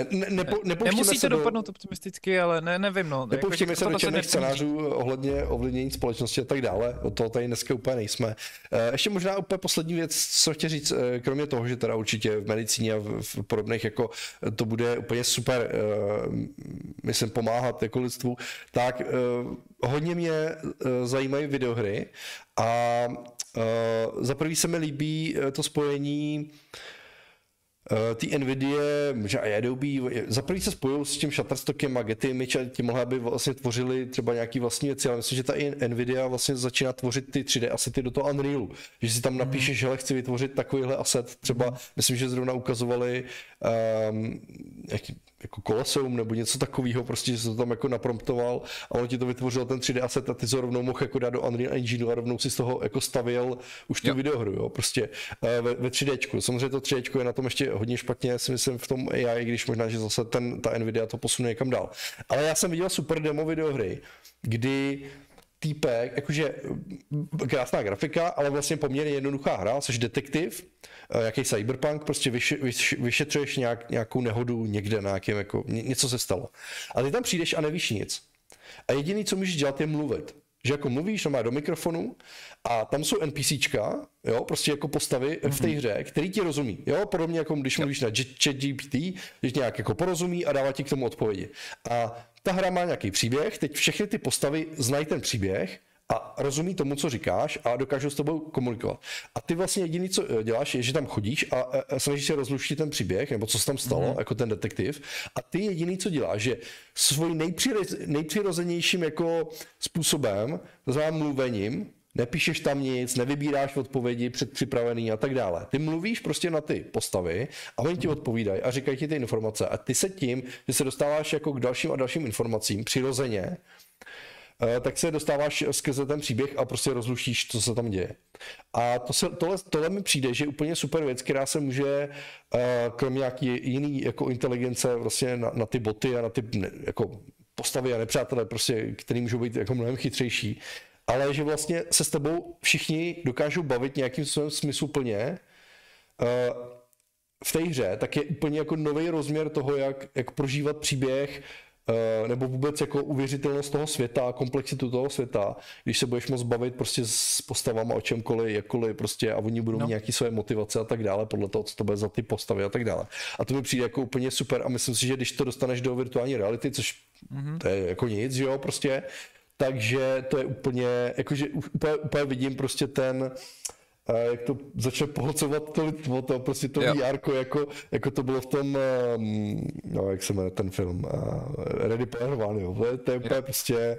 Eh, ne, nepo, Nemusí to dopadnout optimisticky, ale ne, nevím. No. Nepouštíme jako, se do černých scénářů ohledně ovlivnění společnosti a tak dále. O toho tady dneska úplně nejsme. Eh, ještě možná úplně poslední věc, co chtěl říct, eh, kromě toho, že teda určitě v medicíně a v podobných jako to bude úplně super, myslím, pomáhat jako lidstvu, tak hodně mě zajímají videohry a za prvý se mi líbí to spojení Eh, ty NVIDIA, že i Adobe, za prvý se spojují s tím Shutterstockem a Getty Image a ti mohla by vlastně tvořili třeba nějaký vlastní věci, ale myslím, že ta i NVIDIA vlastně začíná tvořit ty 3D asety do toho Unrealu, že si tam hmm. napíšeš, že chci vytvořit takovýhle aset, třeba hmm. myslím, že zrovna ukazovali um, jaký, jako Koloseum nebo něco takového, prostě, že se to tam jako napromptoval a on ti to vytvořil ten 3D asset a ty to rovnou mohl jako dát do Unreal Engineu a rovnou si z toho jako stavěl už tu jo. videohru, jo, prostě eh, ve, ve 3D. Samozřejmě to 3D je na tom ještě hodně špatně, si myslím v tom AI, když možná, že zase ten, ta Nvidia to posune někam dál. Ale já jsem viděl super demo videohry, kdy týpek, jakože krásná grafika, ale vlastně poměrně jednoduchá hra, jsi detektiv, eh, jaký cyberpunk, prostě vyš, vyš, vyšetřuješ nějak, nějakou nehodu někde, na nějakém, jako, něco se stalo. A ty tam přijdeš a nevíš nic. A jediný, co můžeš dělat, je mluvit. Že jako mluvíš, no, má do mikrofonu a tam jsou NPCčka, jo, prostě jako postavy mm-hmm. v mhm. té hře, který ti rozumí, jo, podobně jako když mluvíš na ChatGPT, když nějak jako porozumí a dává ti k tomu odpovědi. A ta hra má nějaký příběh, teď všechny ty postavy znají ten příběh a rozumí tomu, co říkáš a dokážou s tobou komunikovat. A ty vlastně jediný, co eh, děláš, je, že tam chodíš a, a eh, eh, snažíš se rozluštit ten příběh, nebo co se tam stalo, mm-hmm. jako ten detektiv. A ty jediný, co děláš, že svojí nejpřirozenějším jako způsobem, to znamená mluvením, nepíšeš tam nic, nevybíráš odpovědi předpřipravený a tak dále. Ty mluvíš prostě na ty postavy a oni ti odpovídají a říkají ti ty informace a ty se tím, že se dostáváš jako k dalším a dalším informacím přirozeně, eh, tak se dostáváš skrze ten příběh a prostě rozlušíš, co se tam děje. A to se, tohle, tohle mi přijde, že je úplně super věc, která se může, eh, kromě nějaký jiný jako inteligence, vlastně na, na ty boty a na ty jako postavy a nepřátelé, prostě, který můžou být jako mnohem chytřejší, ale že vlastně se s tebou všichni dokážou bavit nějakým svým smysluplně eh, v té hře, tak je úplně jako nový rozměr toho, jak, jak prožívat příběh, eh, nebo vůbec jako uvěřitelnost toho světa, komplexitu toho světa, když se budeš moc bavit prostě s postavama o čemkoliv, jakkoliv prostě a oni budou no. mít nějaké své motivace a tak dále, podle toho, co to bude za ty postavy a tak dále. A to mi přijde jako úplně super a myslím si, že když to dostaneš do virtuální reality, což mm-hmm. to je jako nic, že jo, prostě, takže to je úplně, jakože úplně, úplně vidím prostě ten, eh, jak to začne pohlcovat to lidstvo, to prostě to yeah. VR, jako, jako to bylo v tom, ehm, no jak se jmenuje ten film, eh, Ready Player One, jo, to je úplně yeah. prostě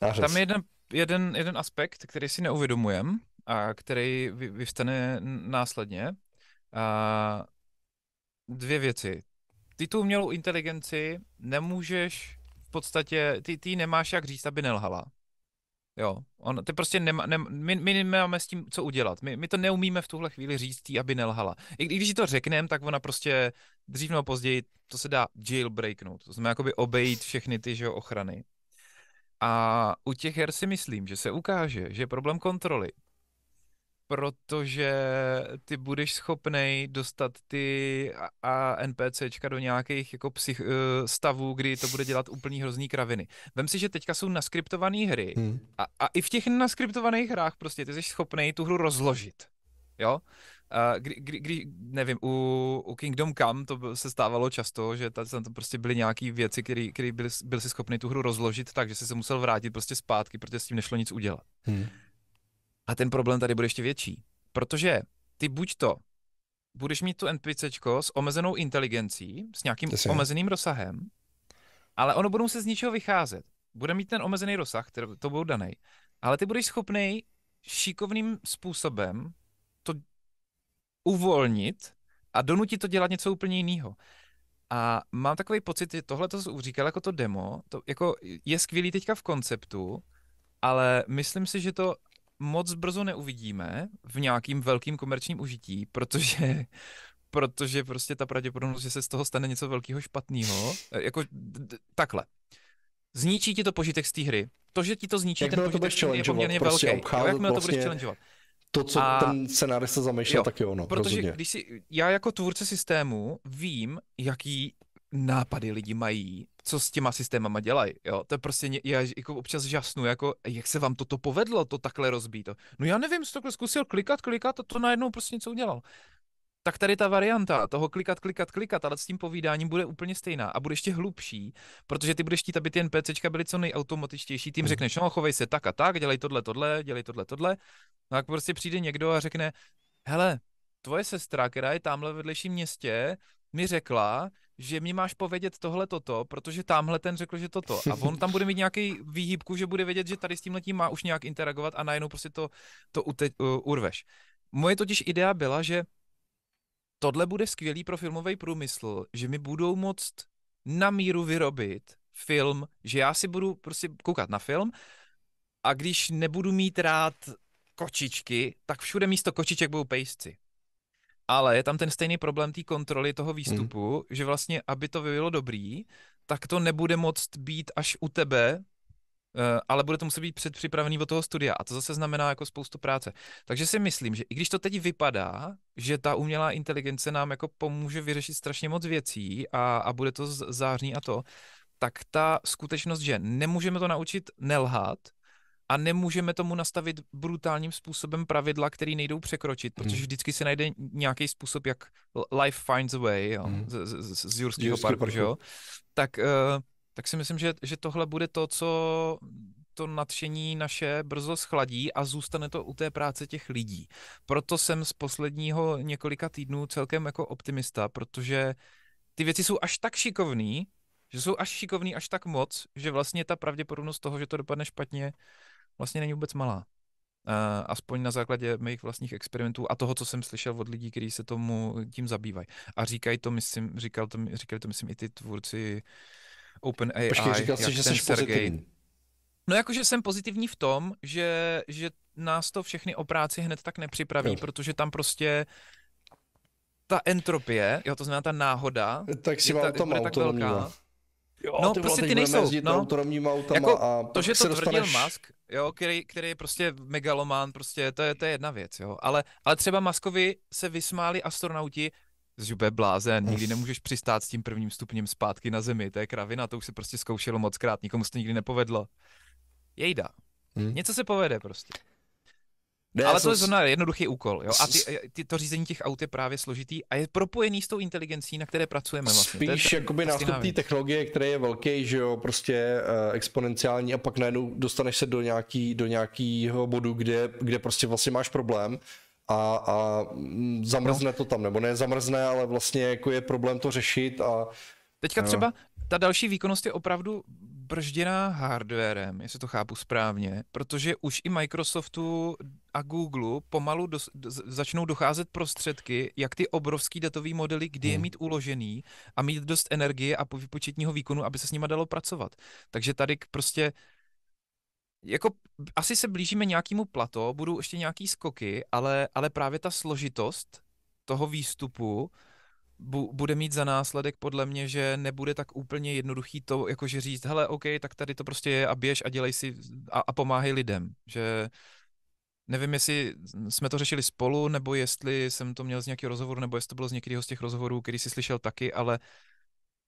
nářez. Tam je jeden, jeden, jeden aspekt, který si neuvědomujem a který vy, vyvstane následně. A dvě věci. Ty tu umělou inteligenci nemůžeš podstatě, ty, ty nemáš jak říct, aby nelhala. Jo, on, ty prostě nema, ne, my, my nemáme s tím co udělat. My, my to neumíme v tuhle chvíli říct tý, aby nelhala. I, i když to řekneme, tak ona prostě dřív nebo později to se dá jailbreaknout. To znamená jakoby obejít všechny ty že, ochrany. A u těch her si myslím, že se ukáže, že je problém kontroly protože ty budeš schopný dostat ty a NPCčka do nějakých jako psych, eh, stavů, kdy to bude dělat úplný hrozný kraviny. Vem si, že teďka jsou naskriptované hry hmm. a, a i v těch naskriptovaných hrách prostě ty jsi schopný tu hru rozložit. Jo? Kdy, kdy, kdy, nevím, u, u Kingdom Come to se stávalo často, že tam to prostě byly nějaké věci, které byl, byl si schopný tu hru rozložit tak, že jsi se musel vrátit prostě zpátky, protože s tím nešlo nic udělat. Hmm. A ten problém tady bude ještě větší, protože ty buď to budeš mít tu NPC s omezenou inteligencí, s nějakým Jasně. omezeným rozsahem, ale ono budou se z ničeho vycházet. Bude mít ten omezený rozsah, který to bude daný, ale ty budeš schopný šikovným způsobem to uvolnit a donutit to dělat něco úplně jiného. A mám takový pocit, že tohle, co jsi říkal jako to demo, to jako je skvělý teďka v konceptu, ale myslím si, že to moc brzo neuvidíme v nějakým velkým komerčním užití, protože protože prostě ta pravděpodobnost, že se z toho stane něco velkého špatného, eh, jako takhle. Zničí ti to požitek z té hry. To, že ti to zničí jak ten požitek to je poměrně prostě velký. Obcházet, jo, jakmile vlastně... to budeš vlastně challengeovat to, co a... ten scenárista zamýšlel, tak jo, no, Protože rozhodně. když si, já jako tvůrce systému vím, jaký nápady lidi mají co s těma systémama dělají. Jo? To je prostě, ně, já jako občas žasnu, jako jak se vám toto povedlo, to takhle rozbít. No já nevím, jsi takhle zkusil klikat, klikat a to najednou prostě něco udělal. Tak tady ta varianta toho klikat, klikat, klikat, ale s tím povídáním bude úplně stejná a bude ještě hlubší, protože ty budeš chtít, aby ty NPCčka byly co nejautomatičtější. Tím hmm. řekneš, no chovej se tak a tak, dělej tohle, tohle, dělej tohle, tohle. No a prostě přijde někdo a řekne, hele, tvoje sestra, která je tamhle v vedlejším městě, mi řekla, že mi máš povědět tohle toto, protože tamhle ten řekl, že toto. A on tam bude mít nějaký výhybku, že bude vědět, že tady s tímhletím má už nějak interagovat a najednou prostě to, to ute, uh, urveš. Moje totiž idea byla, že tohle bude skvělý pro filmový průmysl, že mi budou moct na míru vyrobit film, že já si budu prostě koukat na film a když nebudu mít rád kočičky, tak všude místo kočiček budou pejsci. Ale je tam ten stejný problém té kontroly toho hmm. výstupu, hmm. že vlastně, aby to bylo dobrý, tak to nebude moct být až u tebe, eh, ale bude to muset být předpřipravený od toho studia a to zase znamená jako spoustu práce. Takže si myslím, že i když to teď vypadá, že ta umělá inteligence nám jako pomůže vyřešit strašně moc věcí a, a bude to zářný a to, tak ta skutečnost, že nemůžeme to naučit nelhat, a nemůžeme tomu nastavit brutálním způsobem pravidla, které nejdou překročit, mhm. protože vždycky se najde nějaký způsob, jak life finds a way jo, mm. z, z, z, z Jurského parku, parku. Že jo? Tak, uh, tak si myslím, že, že tohle bude to, co to nadšení naše brzo schladí a zůstane to u té práce těch lidí. Proto jsem z posledního několika týdnů celkem jako optimista, protože ty věci jsou až tak šikovný, že jsou až šikovný až tak moc, že vlastně ta pravděpodobnost toho, že to dopadne špatně, vlastně není vůbec malá. Eh, aspoň na základě mých vlastních experimentů a toho, co jsem slyšel od lidí, kteří se tomu tím zabývají. A říkají to, myslím, říkal to, říkali to, myslím, i ty tvůrci OpenAI. Počkej, říkal jsi, že jsi Sergej. pozitivní. No jakože jsem pozitivní v tom, že, že nás to všechny o práci hned tak nepřipraví, jo. protože tam prostě ta entropie, jo, to znamená ta náhoda, tak si ta, tom tak velká. Jo, no, ty prostě ty nejsou. No, autonomním autama jako, a to, že to tvrdil dostaneš... Musk, jo, který, který je prostě megalomán, prostě to je, to je jedna věc, jo. Ale, ale třeba Maskovi se vysmáli astronauti, zube blázen, nikdy nemůžeš přistát s tím prvním stupněm zpátky na Zemi, to je kravina, to už se prostě zkoušelo moc krát, nikomu se to nikdy nepovedlo. Jejda. Hmm. Něco se povede prostě. Ne, ale to je zrovna jednoduchý úkol. Jo? A ty, ty, to řízení těch aut je právě složitý a je propojený s tou inteligencí, na které pracujeme. Vlastně. Spíš to je prostě jakoby nástup té technologie, které je velký, že jo, prostě uh, exponenciální a pak najednou dostaneš se do, nějaký, do nějakého bodu, kde, kde prostě vlastně máš problém a, a zamrzne no. to tam, nebo ne zamrzne, ale vlastně jako je problém to řešit a... Teďka jo. třeba ta další výkonnost je opravdu bržděná hardwarem, jestli to chápu správně, protože už i Microsoftu a Google pomalu do, začnou docházet prostředky, jak ty obrovský datový modely, kdy je hmm. mít uložený a mít dost energie a výpočetního výkonu, aby se s nima dalo pracovat. Takže tady prostě jako asi se blížíme nějakému plato, budou ještě nějaký skoky, ale, ale právě ta složitost toho výstupu bu, bude mít za následek podle mě, že nebude tak úplně jednoduchý to, jakože říct, hele, OK, tak tady to prostě je a běž a dělej si a, a pomáhej lidem, že Nevím, jestli jsme to řešili spolu, nebo jestli jsem to měl z nějakého rozhovoru, nebo jestli to bylo z některého z těch rozhovorů, který jsi slyšel taky, ale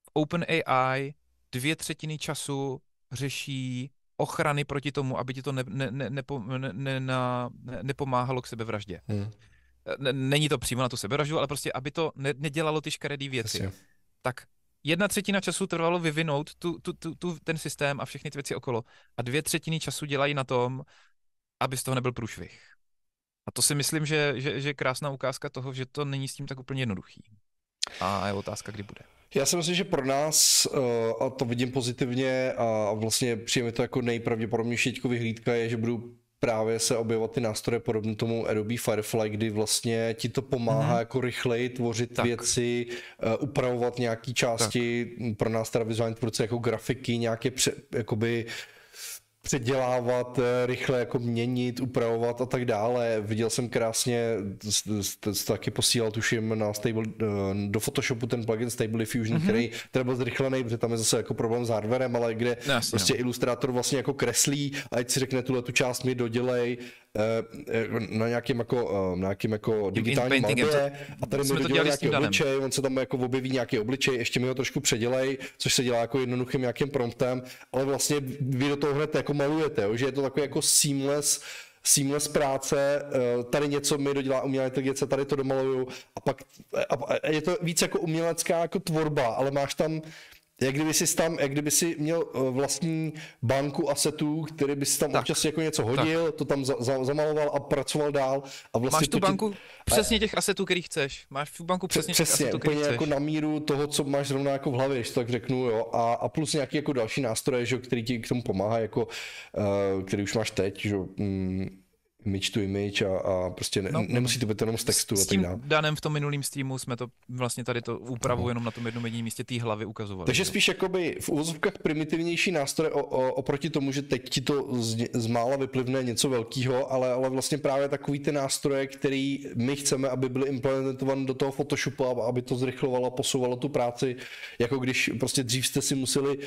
v OpenAI dvě třetiny času řeší ochrany proti tomu, aby ti to ne, ne, ne, nepo, ne, ne, na, ne, nepomáhalo k sebevraždě. Hmm. Není to přímo na tu sebevraždu, ale prostě, aby to ne, nedělalo ty škaredý věci. Jasně. Tak jedna třetina času trvalo vyvinout tu, tu, tu, tu, ten systém a všechny ty věci okolo. A dvě třetiny času dělají na tom, aby z toho nebyl průšvih. A to si myslím, že, že, že je krásná ukázka toho, že to není s tím tak úplně jednoduchý. A je otázka, kdy bude. Já si myslím, že pro nás, eh, a to vidím pozitivně, a vlastně přijeme to jako nejpravděpodobnější teďko vyhlídka, je, že budou právě se objevovat ty nástroje podobné tomu Adobe Firefly, kdy vlastně ti to pomáhá mm-hmm. jako rychleji tvořit tak. věci, uh, upravovat nějaké části, tak. pro nás teda vizuální tvůrce jako grafiky, nějaké pře- jakoby předělávat, eh, rychle jako měnit, upravovat a tak dále. Viděl jsem krásně, taky posílal tuším na stable, eh, do Photoshopu ten plugin Stable Diffusion, mm-hmm. který teda byl zrychlený, protože tam je zase jako problém s hardwarem, ale kde Jasně, prostě no. ilustrátor vlastně jako kreslí, ať si řekne tuhle tu část mi dodělej Eh, eh, na nějakým jako, na eh, nějakým jako digitálním malbě a tady mi dělá nějaký obličej, on se tam jako objeví nějaký obličej, ještě mi ho trošku předělej, což se dělá jako jednoduchým nějakým promptem, ale vlastně vy do toho hned jako malujete, jo? že je to takový jako seamless, seamless práce, tady něco mi dodělá umělá inteligence, tady to domaluju a pak a je to víc jako umělecká jako tvorba, ale máš tam, jak kdyby si tam, jak kdyby si měl eh, vlastní banku asetů, který by si tam tak. občas jako něco hodil, tak. to tam za, za, zamaloval a pracoval dál. A vlastně máš tu banku tě... přesně těch asetů, který chceš. Máš tu banku přesně, přesně těch asetů, který jako chceš. jako na míru toho, co máš zrovna jako v hlavě, že tak řeknu, jo. A, a plus nějaký jako další nástroje, že, který ti k tomu pomáhá, jako, uh, který už máš teď, že, um, image to image a, a prostě ne, no, nemusí to být jenom z textu s, a tak dále. Danem v tom minulém streamu jsme to vlastně tady to úpravu no. jenom na tom jednom jediném místě té hlavy ukazovali. Takže spíš jakoby v úvozovkách primitivnější nástroje o, o, oproti tomu, že teď ti to z, z mála vyplivne něco velkého, ale, ale vlastně právě takový ty nástroje, který my chceme, aby byly implementovány do toho Photoshopu, aby to zrychlovalo posouvalo tu práci, jako když prostě dřív jste si museli uh,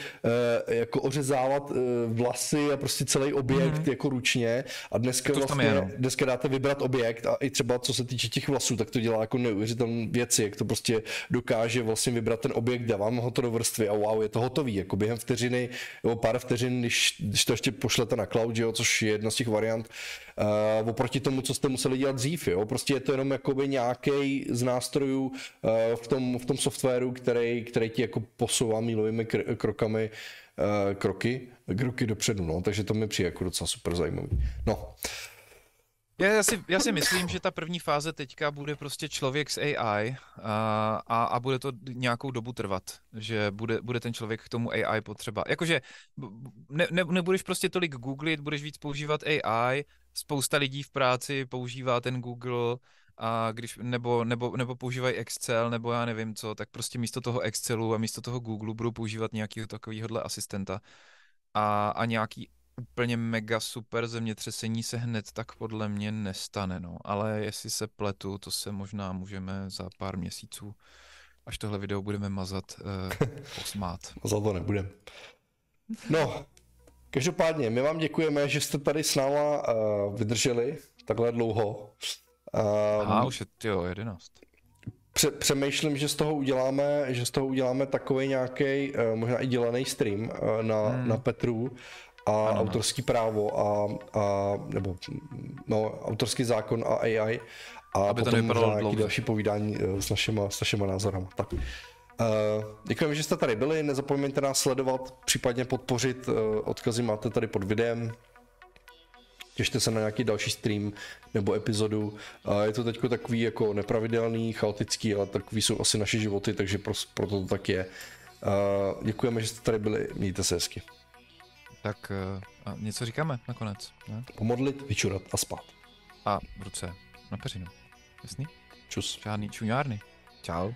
jako ořezávat uh, vlasy a prostě celý objekt mm. jako ručně a dneska to vlastně tam no. dneska dáte vybrat objekt a i třeba co se týče těch vlasů, tak to dělá jako neuvěřitelné věci, jak to prostě dokáže vlastně vybrat ten objekt, dávám ho to do vrstvy a wow, je to hotový, jako během vteřiny, nebo pár vteřin, když, když to ještě pošlete na cloud, jo, což je jedna z těch variant, uh, oproti tomu, co jste museli dělat dřív, jo, prostě je to jenom jakoby nějaký z nástrojů uh, v, tom, v tom softwaru, který, který ti jako posouvá mílovými kr- krokami uh, kroky, kroky dopředu, no, takže to mi přijde jako docela super zajímavý. No, já, já, si, já si myslím, že ta první fáze teďka bude prostě člověk s AI a, a, a bude to nějakou dobu trvat, že bude, bude ten člověk k tomu AI potřeba. Jakože ne, ne, nebudeš prostě tolik googlit, budeš víc používat AI, spousta lidí v práci používá ten Google, a když, nebo, nebo, nebo používají Excel, nebo já nevím co, tak prostě místo toho Excelu a místo toho Google budou používat nějakého takového asistenta a, a nějaký úplně mega super zemětřesení se hned tak podle mě nestane, no. Ale jestli se pletu, to se možná můžeme za pár měsíců, až tohle video budeme mazat, eh, osmát. za to nebudem. No, každopádně, my vám děkujeme, že jste tady s náma uh, vydrželi takhle dlouho. Um, ehm, A už je, jo, jedenáct. pře- přemýšlím, že z toho uděláme, že z toho uděláme takový nějaký uh, eh, možná i dělaný stream uh, na, hmm. na Petru, a ano, autorský právo a, a nebo no, autorský zákon a AI a Aby potom to možná dlouho. další povídání eh, s našima, s našima názorama. Tak. Uh, děkujeme, že jste tady byli, nezapomeňte nás sledovat, případně podpořit, uh, odkazy máte tady pod videem. Těšte se na nějaký další stream nebo epizodu. Uh, je to teď takový jako nepravidelný, chaotický, ale takový jsou asi naše životy, takže pro, proto to tak je. Děkujeme, že jste tady byli, mějte se hezky tak uh, něco říkáme nakonec. Ne? Pomodlit, vyčurat a spát. A v ruce na peřinu. Jasný? Čus. Žádný čuňárny. Čau.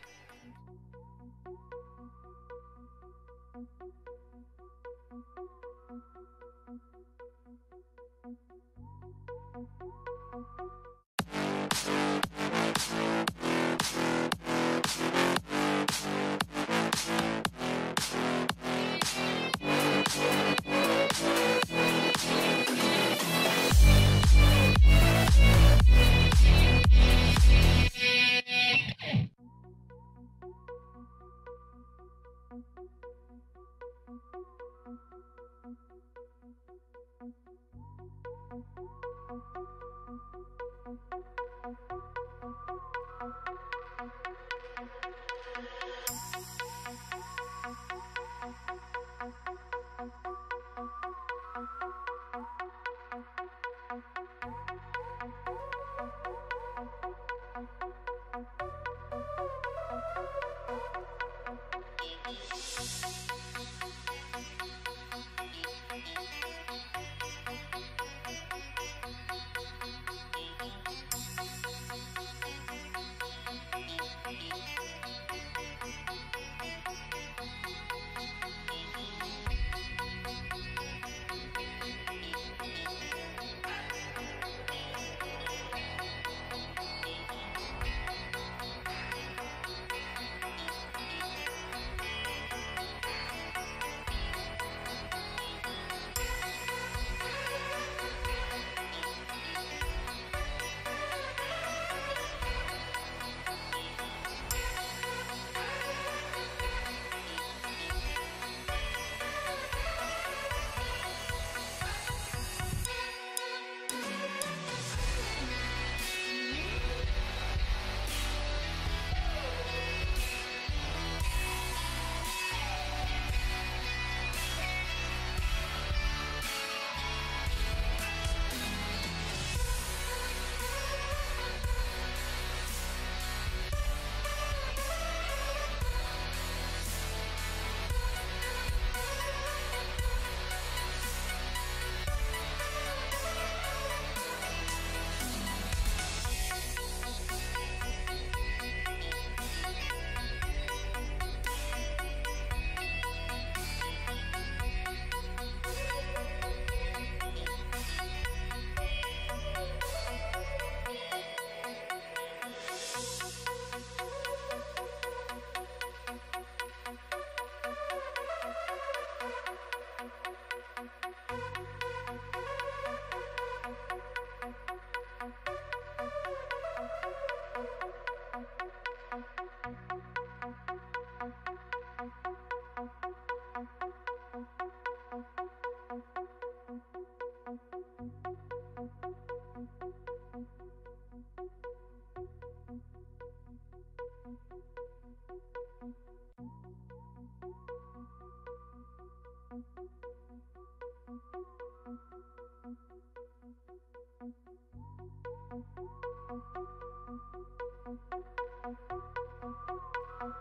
Thank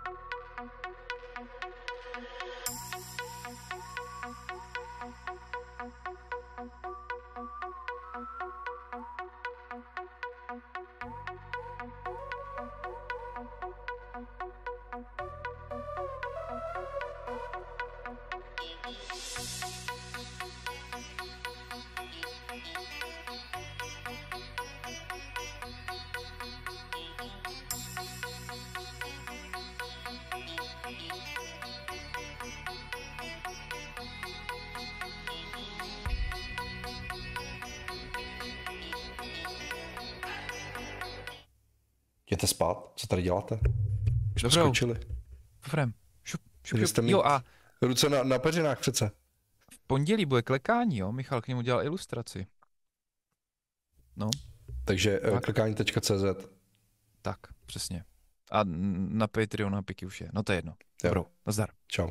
you. jděte spát, co tady děláte? Už jsme skončili. Dobrém. šup, šup, šup. jste mít jo a... Ruce na, na peřinách přece. V pondělí bude klekání, jo? Michal k němu dělal ilustraci. No. Takže eh, tak. klekání.cz Tak, přesně. A na Patreon a Piky už je. No to je jedno. Dobro, nazdar. Čau.